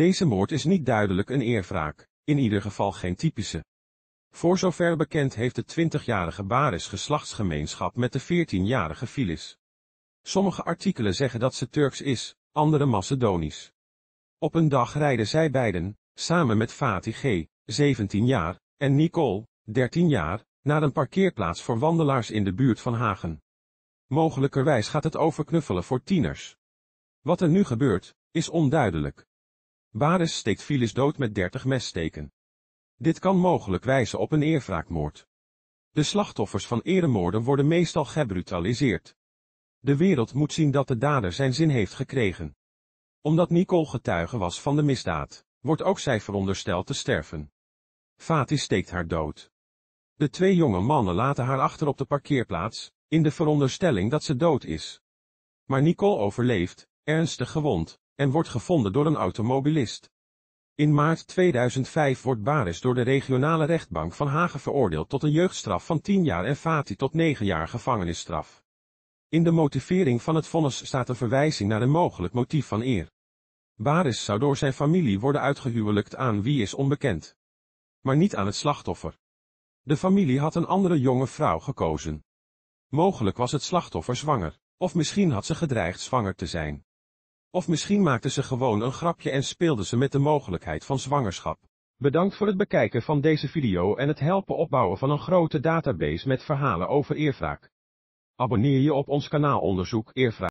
Deze moord is niet duidelijk een eervraak, in ieder geval geen typische. Voor zover bekend heeft de 20-jarige Baris geslachtsgemeenschap met de 14-jarige Filis. Sommige artikelen zeggen dat ze Turks is, andere Macedonisch. Op een dag rijden zij beiden, samen met Fatih G., 17 jaar, en Nicole, 13 jaar, naar een parkeerplaats voor wandelaars in de buurt van Hagen. Mogelijkerwijs gaat het over knuffelen voor tieners. Wat er nu gebeurt, is onduidelijk. Baris steekt Filis dood met 30 messteken. Dit kan mogelijk wijzen op een eerwraakmoord. De slachtoffers van eremoorden worden meestal gebrutaliseerd. De wereld moet zien dat de dader zijn zin heeft gekregen. Omdat Nicole getuige was van de misdaad, wordt ook zij verondersteld te sterven. Fatih steekt haar dood. De twee jonge mannen laten haar achter op de parkeerplaats, in de veronderstelling dat ze dood is. Maar Nicole overleeft, ernstig gewond, en wordt gevonden door een automobilist. In maart 2005 wordt Baris door de regionale rechtbank van Hagen veroordeeld tot een jeugdstraf van 10 jaar en Fati tot 9 jaar gevangenisstraf. In de motivering van het vonnis staat een verwijzing naar een mogelijk motief van eer. Baris zou door zijn familie worden uitgehuwelijkt aan wie is onbekend. Maar niet aan het slachtoffer. De familie had een andere jonge vrouw gekozen. Mogelijk was het slachtoffer zwanger, of misschien had ze gedreigd zwanger te zijn. Of misschien maakten ze gewoon een grapje en speelden ze met de mogelijkheid van zwangerschap. Bedankt voor het bekijken van deze video en het helpen opbouwen van een grote database met verhalen over eervraag. Abonneer je op ons kanaal Onderzoek eervraag.